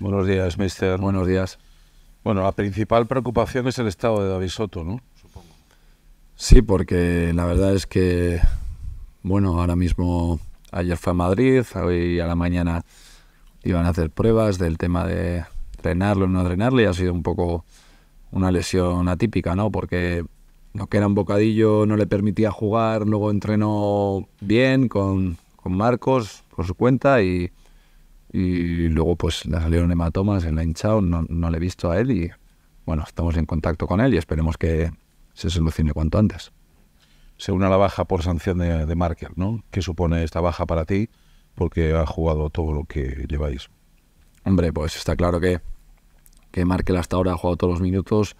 Buenos días, mister. Buenos días. Bueno, la principal preocupación es el estado de David Soto, ¿no? Supongo. Sí, porque la verdad es que, bueno, ahora mismo, ayer fue a Madrid, hoy a la mañana iban a hacer pruebas del tema de drenarlo o no drenarlo y ha sido un poco una lesión atípica, ¿no? Porque lo que era un bocadillo no le permitía jugar, luego entrenó bien con, con Marcos por su cuenta y y luego pues le salieron hematomas en la hinchado, no, no le he visto a él y bueno, estamos en contacto con él y esperemos que se solucione cuanto antes. Se une a la baja por sanción de, de ¿no? ¿Qué supone esta baja para ti? Porque ha jugado todo lo que lleváis. Hombre, pues está claro que, que Markel hasta ahora ha jugado todos los minutos,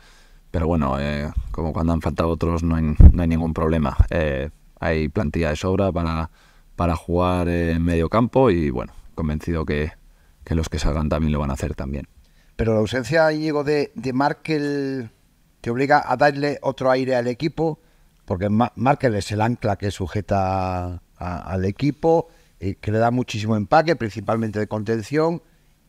pero bueno, eh, como cuando han faltado otros no hay, no hay ningún problema. Eh, hay plantilla de sobra para, para jugar en medio campo y bueno, convencido que, que, los que salgan también lo van a hacer también. Pero la ausencia, Íñigo, de, de Markel te obliga a darle otro aire al equipo, porque Markel es el ancla que sujeta al equipo, eh, que le da muchísimo empaque, principalmente de contención,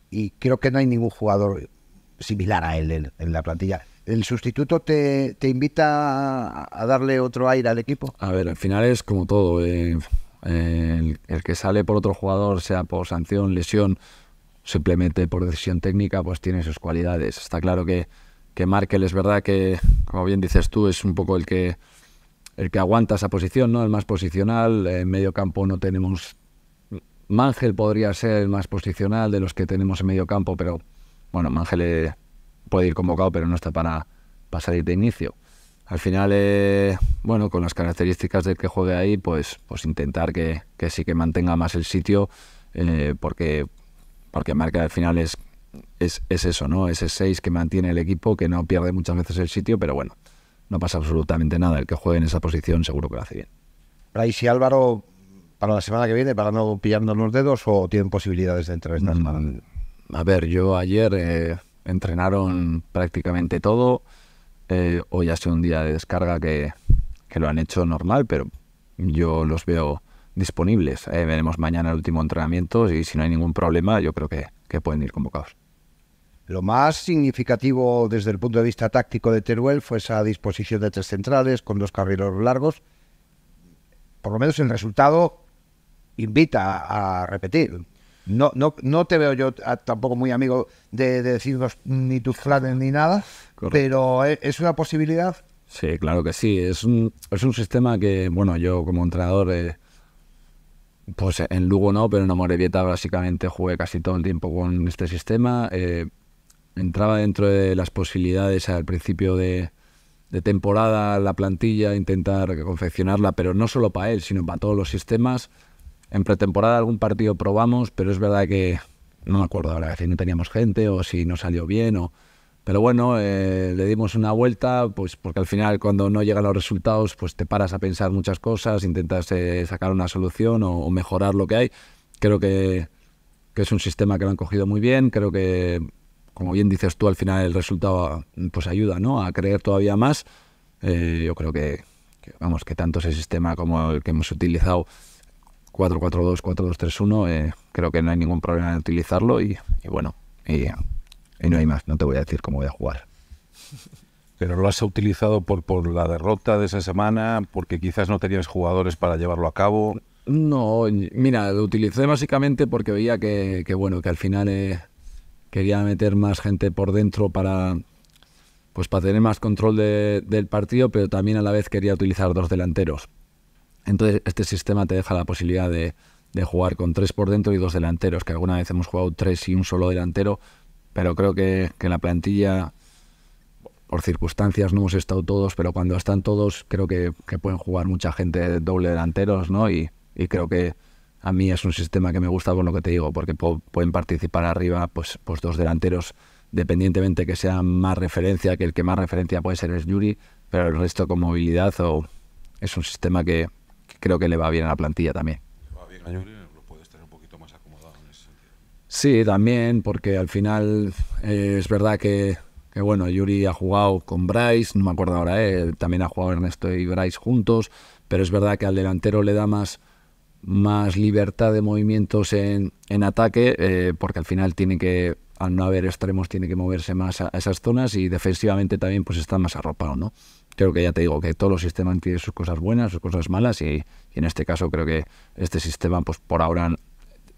y creo que no hay ningún jugador similar a él en, la plantilla. ¿El sustituto te, invita a, darle otro aire al equipo? A ver, al final es como todo. Eh, eh, el, que sale por otro jugador, sea por sanción, lesión, simplemente por decisión técnica, pues tiene sus cualidades. Está claro que, que Markel es verdad que, como bien dices tú, es un poco el que, el que aguanta esa posición, ¿no? El más posicional. En medio campo no tenemos. Mangel podría ser el más posicional de los que tenemos en medio campo, pero bueno, Mangel eh, puede ir convocado, pero no está para, para salir de inicio al final, eh, bueno, con las características del que juegue ahí, pues, pues intentar que, que sí que mantenga más el sitio, eh, porque, porque marca al final es, es, es eso, ¿no? Ese 6 que mantiene el equipo, que no pierde muchas veces el sitio, pero bueno, no pasa absolutamente nada. El que juegue en esa posición seguro que lo hace bien. ¿Y y Álvaro, para la semana que viene, para no pillarnos los dedos, o tienen posibilidades de entrar esta mm, semana? A ver, yo ayer eh, entrenaron prácticamente todo hoy eh, ha sido un día de descarga que, lo han hecho normal, pero yo los veo disponibles. Eh, veremos mañana el último entrenamiento y si no hay ningún problema, yo creo que, pueden ir convocados. Lo más significativo desde el punto de vista táctico de Teruel fue esa disposición de tres centrales con dos carrileros largos. Por lo menos el resultado invita a repetir. No, no, no te veo yo tampoco muy amigo de, decirnos ni tus planes ni nada, pero eh, es una posibilidad. Sí, claro que sí. Es un, es un sistema que, bueno, yo como entrenador, eh, pues en Lugo no, pero en Amorebieta básicamente jugué casi todo el tiempo con este sistema. Eh, entraba dentro de las posibilidades al principio de, de temporada la plantilla, intentar confeccionarla, pero no solo para él, sino para todos los sistemas. En pretemporada algún partido probamos, pero es verdad que no me acuerdo ahora si no teníamos gente o si no salió bien. O, pero bueno, eh, le dimos una vuelta, pues porque al final cuando no llegan los resultados, pues te paras a pensar muchas cosas, intentas eh, sacar una solución o, mejorar lo que hay. Creo que, es un sistema que lo han cogido muy bien, creo que como bien dices tú, al final el resultado pues ayuda ¿no? a creer todavía más. Eh, yo creo que, vamos, que tanto ese sistema como el que hemos utilizado 4 4 2 creo que no hay ningún problema en utilizarlo y, bueno, y, no hay más, no te voy a decir cómo voy a jugar. Pero lo has utilizado por, por la derrota de esa semana, porque quizás no tenías jugadores para llevarlo a cabo. No, mira, lo utilicé básicamente porque veía que, bueno, que al final eh, quería meter más gente por dentro para, pues para tener más control del partido, pero también a la vez quería utilizar dos delanteros entonces, este sistema te deja la posibilidad de, jugar con tres por dentro y dos delanteros, que alguna vez hemos jugado tres y un solo delantero, pero creo que, en la plantilla, por circunstancias, no hemos estado todos, pero cuando están todos, creo que, pueden jugar mucha gente doble delanteros, ¿no? Y, creo que a mí es un sistema que me gusta por lo que te digo, porque pueden participar arriba pues, pues dos delanteros, dependientemente que sea más referencia, que el que más referencia puede ser es Yuri, pero el resto con movilidad o... Es un sistema que, creo que le va bien a la plantilla también. ¿Le va bien a Yuri? ¿Lo puede estar un poquito más acomodado en ese Sí, también, porque al final eh, es verdad que, bueno, Yuri ha jugado con Bryce, no me acuerdo ahora, eh, también ha jugado Ernesto y Bryce juntos, pero es verdad que al delantero le da más más libertad de movimientos en, ataque, eh, porque al final tiene que al no haber extremos tiene que moverse más a esas zonas y defensivamente también pues está más arropado, ¿no? Creo que ya te digo que todos los sistemas tienen sus cosas buenas, sus cosas malas y, en este caso creo que este sistema pues por ahora,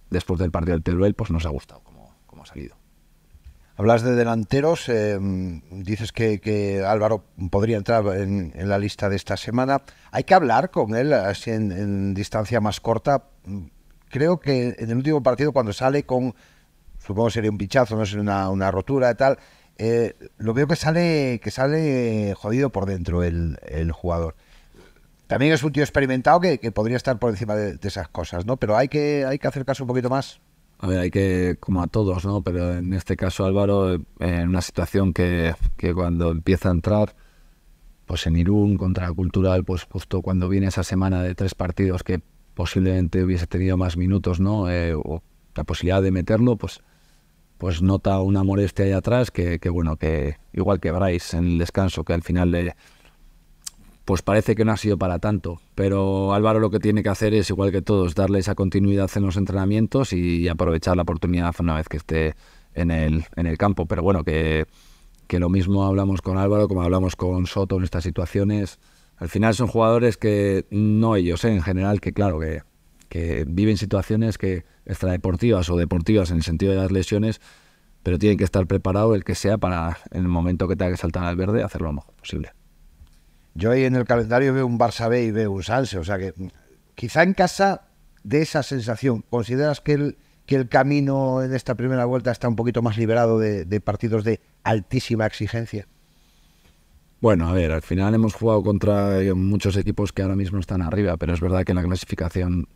después del partido del Teruel, pues nos ha gustado como, como ha salido. Hablas de delanteros, eh, dices que, Álvaro podría entrar en, la lista de esta semana. Hay que hablar con él así en distancia más corta. Creo que en el último partido cuando sale con supongo sería un pinchazo, no sería una, una rotura y tal. Eh, lo veo que sale, que sale jodido por dentro el, el jugador. También es un tío experimentado que, que podría estar por encima de, esas cosas, ¿no? Pero hay que, hay que acercarse un poquito más. A ver, hay que, como a todos, ¿no? Pero en este caso, Álvaro, eh, en una situación que, que cuando empieza a entrar, pues en Irún contra Cultural, pues justo cuando viene esa semana de tres partidos que posiblemente hubiese tenido más minutos, ¿no? Eh, o la posibilidad de meterlo, pues pues nota una molestia ahí atrás que, bueno, que igual que Bryce en el descanso, que al final pues parece que no ha sido para tanto. Pero Álvaro lo que tiene que hacer es, igual que todos, darle esa continuidad en los entrenamientos y, aprovechar la oportunidad una vez que esté en el, campo. Pero bueno, que, que lo mismo hablamos con Álvaro como hablamos con Soto en estas situaciones. Al final son jugadores que, no ellos, ¿eh? en general, que claro que que viven situaciones que extradeportivas o deportivas en el sentido de las lesiones, pero tienen que estar preparado el que sea para en el momento que tenga que saltar al verde hacerlo lo mejor posible. Yo ahí en el calendario veo un Barça B y veo un Sanse, o sea que mm, quizá en casa de esa sensación, ¿consideras que el, que el camino en esta primera vuelta está un poquito más liberado de, de partidos de altísima exigencia? Bueno, a ver, al final hemos jugado contra eh, muchos equipos que ahora mismo están arriba, pero es verdad que en la clasificación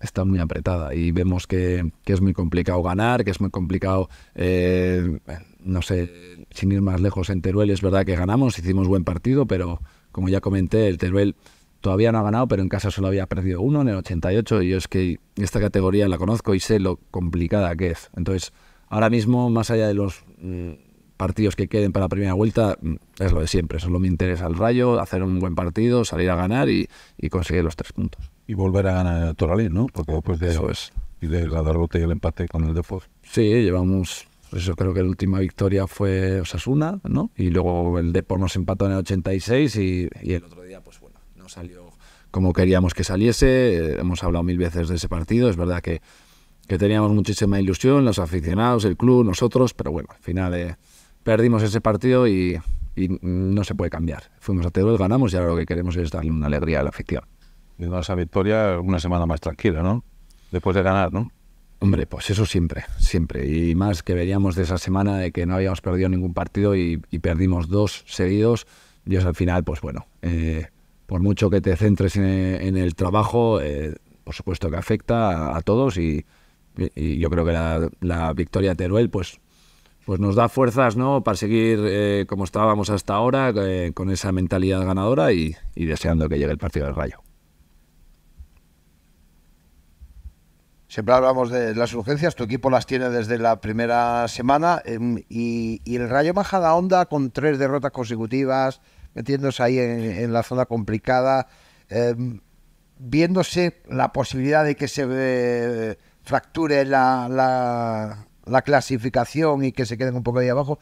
está muy apretada y vemos que, es muy complicado ganar, que es muy complicado, eh, no sé, sin ir más lejos en Teruel, es verdad que ganamos, hicimos buen partido, pero como ya comenté, el Teruel todavía no ha ganado, pero en casa solo había perdido uno en el 88 y yo es que esta categoría la conozco y sé lo complicada que es. Entonces, ahora mismo, más allá de los mm, partidos que queden para la primera vuelta mm, es lo de siempre. Solo me interesa el Rayo, hacer un buen partido, salir a ganar y, conseguir los tres puntos. Y volver a ganar a Toralín, ¿no? Porque de, eso es. y de la derrota y el empate con el Depor. Sí, llevamos... eso pues creo que la última victoria fue Osasuna, ¿no? Y luego el Depor nos empató en el 86 y, el otro día, pues bueno, no salió como queríamos que saliese. Eh, hemos hablado mil veces de ese partido. Es verdad que, que teníamos muchísima ilusión, los aficionados, el club, nosotros, pero bueno, al final... Eh, perdimos ese partido y, no se puede cambiar. Fuimos a Teruel, ganamos y ahora lo que queremos es darle una alegría a la afición. Y esa victoria, una semana más tranquila, ¿no? Después de ganar, ¿no? Hombre, pues eso siempre, siempre. Y más que veríamos de esa semana de que no habíamos perdido ningún partido y, perdimos dos seguidos. Y al final, pues bueno, eh, por mucho que te centres en, el trabajo, eh, por supuesto que afecta a, todos y, yo creo que la, la victoria de Teruel, pues pues nos da fuerzas ¿no? para seguir eh, como estábamos hasta ahora, eh, con esa mentalidad ganadora y, deseando que llegue el partido del Rayo. Siempre hablamos de las urgencias, tu equipo las tiene desde la primera semana em, y, el Rayo Majada Onda con tres derrotas consecutivas, metiéndose ahí en, la zona complicada, em, viéndose la posibilidad de que se eh, fracture la la clasificación y que se queden un poco ahí abajo,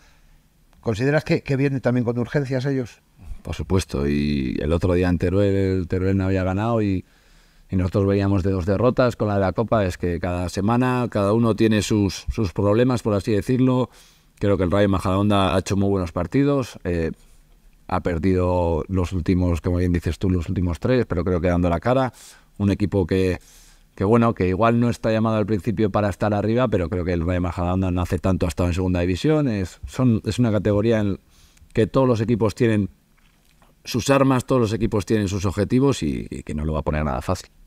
¿consideras que, vienen también con urgencias ellos? Por supuesto, y el otro día en Teruel, Teruel no había ganado y, y nosotros veíamos de dos derrotas con la de la Copa, es que cada semana cada uno tiene sus, sus problemas, por así decirlo. Creo que el Rayo Majadahonda ha hecho muy buenos partidos. Eh, ha perdido los últimos, como bien dices tú, los últimos tres, pero creo que dando la cara. Un equipo que, que bueno, que igual no está llamado al principio para estar arriba, pero creo que el Rey Majadahonda no hace tanto, ha estado en segunda división, es, son, es una categoría en que todos los equipos tienen sus armas, todos los equipos tienen sus objetivos y que no lo va a poner nada fácil.